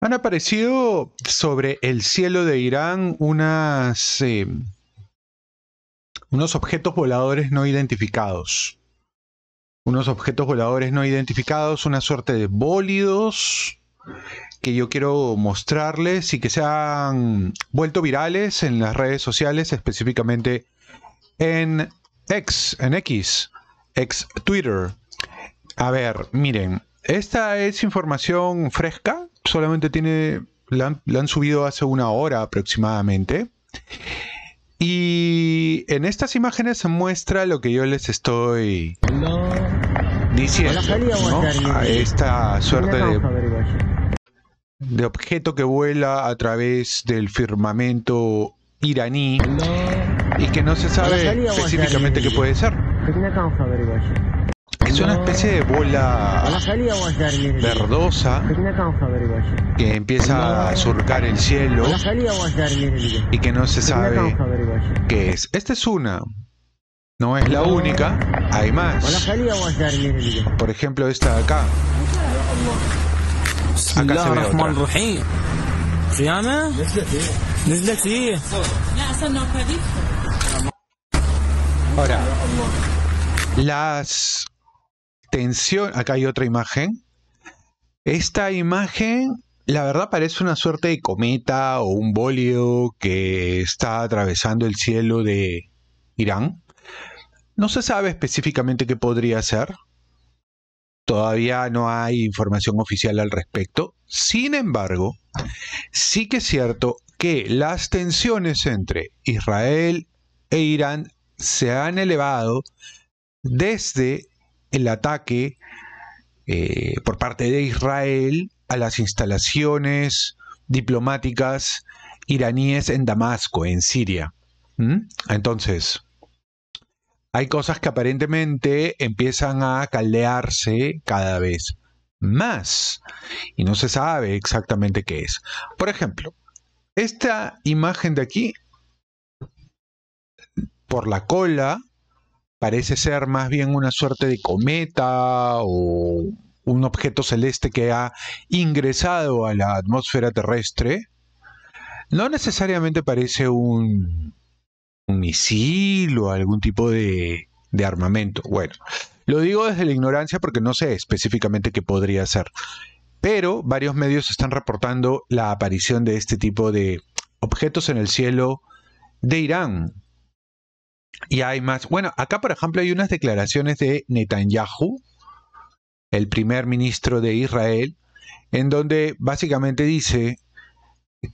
Han aparecido sobre el cielo de Irán unas, eh, unos objetos voladores no identificados. Unos objetos voladores no identificados, una suerte de bólidos que yo quiero mostrarles y que se han vuelto virales en las redes sociales, específicamente en X, en X, X Twitter. A ver, miren, esta es información fresca, solamente tiene, la han, subido hace una hora aproximadamente. Y en estas imágenes se muestra lo que yo les estoy diciendo, A esta suerte de, objeto que vuela a través del firmamento iraní y que no se sabe específicamente qué puede ser. Es una especie de bola verdosa que empieza a surcar el cielo y que no se sabe qué es. Esta es una. No es la única, hay más. Por ejemplo, esta de acá. Acá se ve Ahora, las tensión, acá hay otra imagen. Esta imagen, la verdad, parece una suerte de cometa o un bolio que está atravesando el cielo de Irán. No se sabe específicamente qué podría ser. Todavía no hay información oficial al respecto. Sin embargo, sí que es cierto que las tensiones entre Israel e Irán se han elevado desde el ataque eh, por parte de Israel a las instalaciones diplomáticas iraníes en Damasco, en Siria. Entonces, hay cosas que aparentemente empiezan a caldearse cada vez más y no se sabe exactamente qué es. Por ejemplo, esta imagen de aquí, por la cola, parece ser más bien una suerte de cometa o un objeto celeste que ha ingresado a la atmósfera terrestre, no necesariamente parece un, misil o algún tipo de, de armamento. Bueno, lo digo desde la ignorancia porque no sé específicamente qué podría ser. Pero varios medios están reportando la aparición de este tipo de objetos en el cielo de Irán, y hay más. Bueno, acá por ejemplo hay unas declaraciones de Netanyahu, el primer ministro de Israel, en donde básicamente dice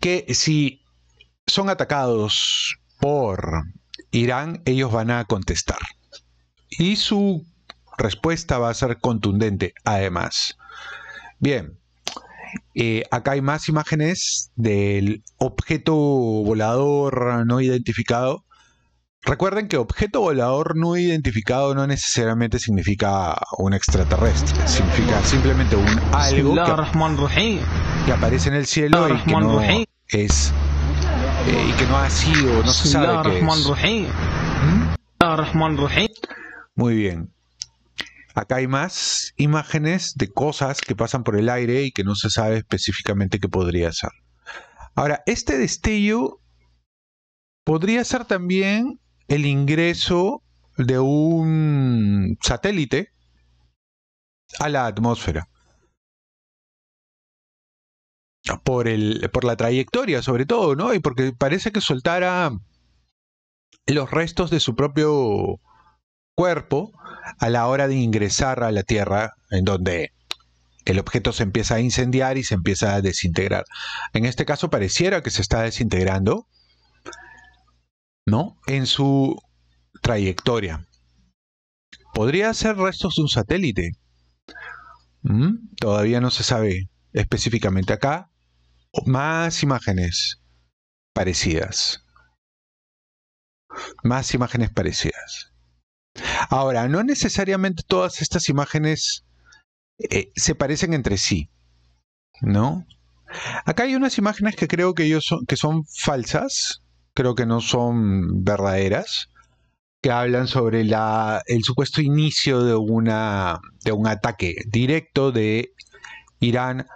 que si son atacados por Irán, ellos van a contestar. Y su respuesta va a ser contundente, además. Bien, eh, acá hay más imágenes del objeto volador no identificado Recuerden que objeto volador no identificado no necesariamente significa un extraterrestre, significa simplemente un algo que, aparece en el cielo y que no es eh, y que no ha sido, no se sabe qué ¿Mm? Muy bien. Acá hay más imágenes de cosas que pasan por el aire y que no se sabe específicamente qué podría ser. Ahora, este destello podría ser también el ingreso de un satélite a la atmósfera. Por, por la trayectoria, sobre todo, ¿no? Y porque parece que soltara los restos de su propio cuerpo a la hora de ingresar a la Tierra, en donde el objeto se empieza a incendiar y se empieza a desintegrar. En este caso pareciera que se está desintegrando ¿no? En su trayectoria. Podría ser restos de un satélite. ¿Mm? Todavía no se sabe específicamente acá. Más imágenes parecidas. Más imágenes parecidas. Ahora, no necesariamente todas estas imágenes eh, se parecen entre sí, ¿no? Acá hay unas imágenes que creo que, yo que son falsas, creo que no son verdaderas, que hablan sobre la, el supuesto inicio de, una, de un ataque directo de Irán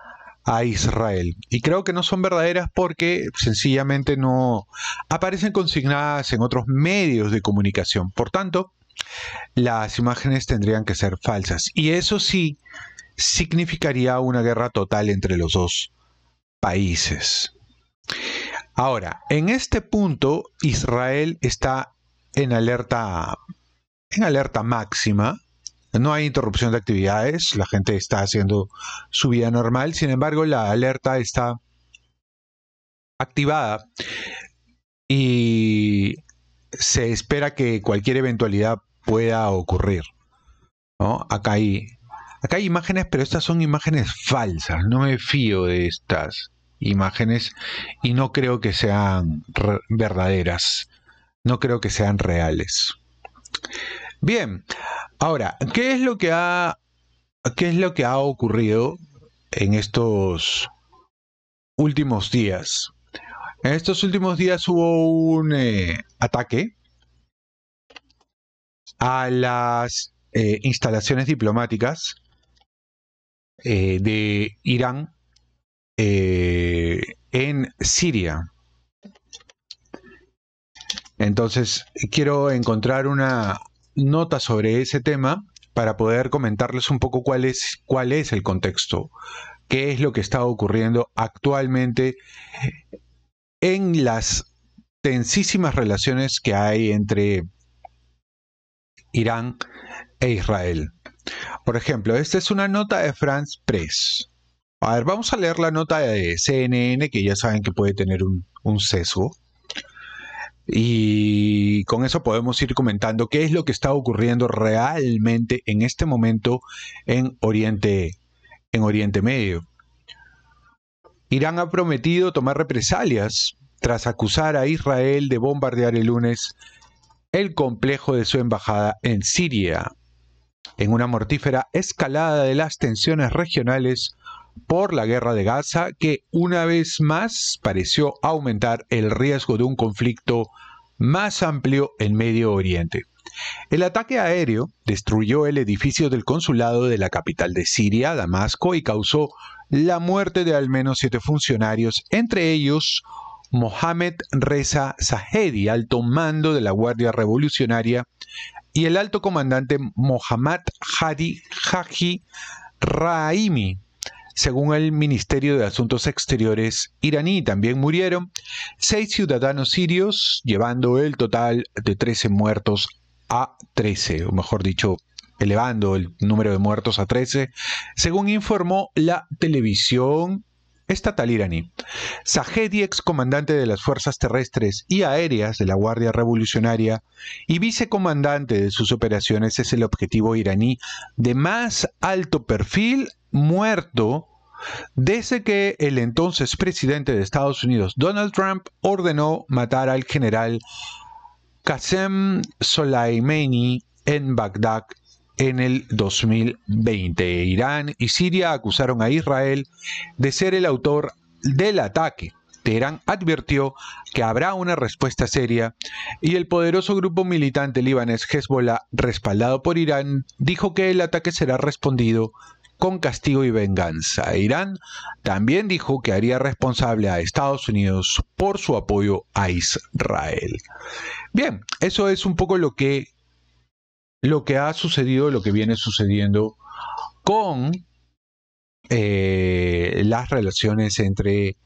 a Israel. Y creo que no son verdaderas porque sencillamente no aparecen consignadas en otros medios de comunicación. Por tanto, las imágenes tendrían que ser falsas. Y eso sí significaría una guerra total entre los dos países. Ahora, en este punto, Israel está en alerta, en alerta máxima. No hay interrupción de actividades, la gente está haciendo su vida normal, sin embargo la alerta está activada y se espera que cualquier eventualidad pueda ocurrir. Acá, hay, acá hay imágenes, pero estas son imágenes falsas, no me fío de estas imágenes y no creo que sean verdaderas, no creo que sean reales. Bien, ahora, ¿qué es lo que ha, qué es lo que ha ocurrido en estos últimos días? En estos últimos días hubo un eh, ataque a las eh, instalaciones diplomáticas eh, de Irán eh, en Siria. Entonces, quiero encontrar una nota sobre ese tema para poder comentarles un poco cuál es, cuál es el contexto, qué es lo que está ocurriendo actualmente en las tensísimas relaciones que hay entre Irán e Israel. Por ejemplo, esta es una nota de France Press. A ver, vamos a leer la nota de CNN, que ya saben que puede tener un, un sesgo. Y con eso podemos ir comentando qué es lo que está ocurriendo realmente en este momento en Oriente, en Oriente Medio. Irán ha prometido tomar represalias tras acusar a Israel de bombardear el lunes el complejo de su embajada en Siria. En una mortífera escalada de las tensiones regionales, por la guerra de Gaza, que una vez más pareció aumentar el riesgo de un conflicto más amplio en Medio Oriente. El ataque aéreo destruyó el edificio del consulado de la capital de Siria, Damasco, y causó la muerte de al menos siete funcionarios, entre ellos Mohamed Reza Zahedi, alto mando de la Guardia Revolucionaria, y el alto comandante Mohamed Hadi Haji Raimi, según el Ministerio de Asuntos Exteriores iraní, también murieron seis ciudadanos sirios, llevando el total de 13 muertos a 13, o mejor dicho, elevando el número de muertos a 13, según informó la televisión estatal iraní. Zahedi, excomandante de las fuerzas terrestres y aéreas de la Guardia Revolucionaria y vicecomandante de sus operaciones, es el objetivo iraní de más alto perfil muerto desde que el entonces presidente de Estados Unidos, Donald Trump, ordenó matar al general Qasem Soleimani en Bagdad en el 2020. Irán y Siria acusaron a Israel de ser el autor del ataque. Teherán advirtió que habrá una respuesta seria y el poderoso grupo militante libanés Hezbollah, respaldado por Irán, dijo que el ataque será respondido con castigo y venganza. Irán también dijo que haría responsable a Estados Unidos por su apoyo a Israel. Bien, eso es un poco lo que, lo que ha sucedido, lo que viene sucediendo con eh, las relaciones entre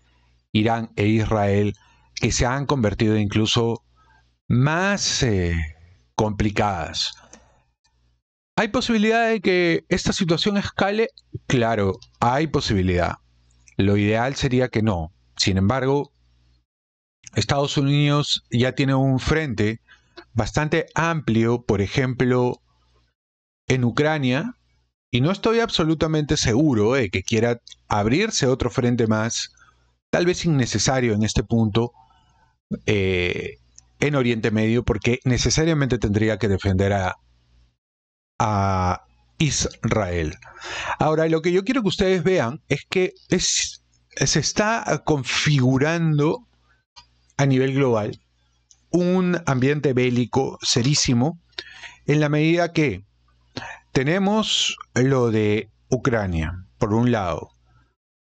Irán e Israel que se han convertido incluso más eh, complicadas. ¿Hay posibilidad de que esta situación escale? Claro, hay posibilidad. Lo ideal sería que no. Sin embargo, Estados Unidos ya tiene un frente bastante amplio, por ejemplo, en Ucrania, y no estoy absolutamente seguro de que quiera abrirse otro frente más, tal vez innecesario en este punto, eh, en Oriente Medio, porque necesariamente tendría que defender a a Israel. Ahora, lo que yo quiero que ustedes vean es que es, se está configurando a nivel global un ambiente bélico serísimo en la medida que tenemos lo de Ucrania, por un lado,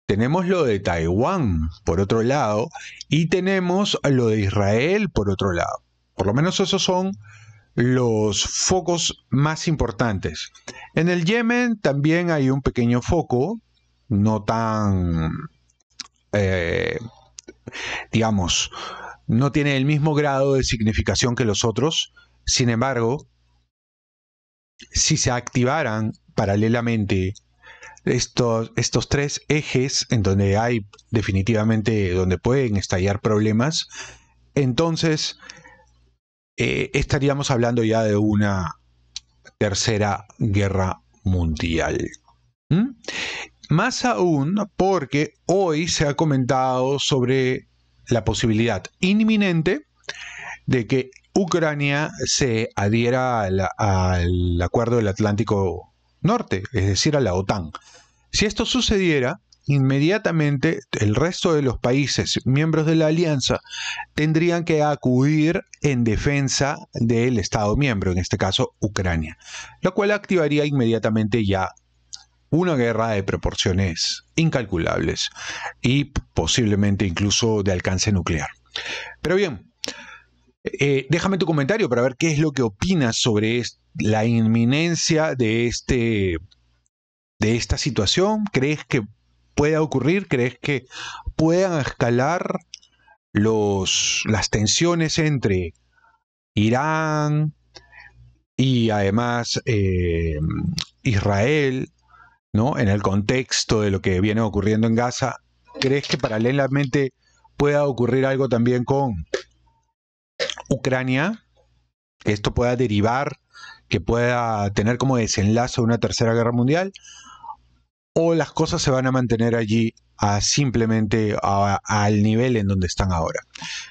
tenemos lo de Taiwán, por otro lado, y tenemos lo de Israel, por otro lado. Por lo menos esos son los focos más importantes. En el Yemen también hay un pequeño foco, no tan, eh, digamos, no tiene el mismo grado de significación que los otros. Sin embargo, si se activaran paralelamente estos, estos tres ejes en donde hay definitivamente, donde pueden estallar problemas, entonces eh, estaríamos hablando ya de una tercera guerra mundial. ¿Mm? Más aún porque hoy se ha comentado sobre la posibilidad inminente de que Ucrania se adhiera al Acuerdo del Atlántico Norte, es decir, a la OTAN. Si esto sucediera, inmediatamente el resto de los países miembros de la alianza tendrían que acudir en defensa del Estado miembro, en este caso Ucrania, lo cual activaría inmediatamente ya una guerra de proporciones incalculables y posiblemente incluso de alcance nuclear. Pero bien, eh, déjame tu comentario para ver qué es lo que opinas sobre la inminencia de, este, de esta situación. ¿Crees que pueda ocurrir? ¿Crees que puedan escalar los, las tensiones entre Irán y además eh, Israel, ¿no? En el contexto de lo que viene ocurriendo en Gaza, ¿crees que paralelamente pueda ocurrir algo también con Ucrania? Que esto pueda derivar, que pueda tener como desenlace una tercera guerra mundial o las cosas se van a mantener allí simplemente al nivel en donde están ahora.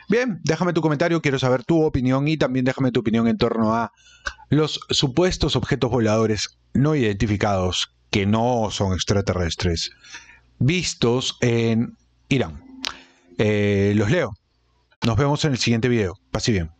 Bien, déjame tu comentario, quiero saber tu opinión y también déjame tu opinión en torno a los supuestos objetos voladores no identificados que no son extraterrestres vistos en Irán. Eh, los leo. Nos vemos en el siguiente video. Pase bien.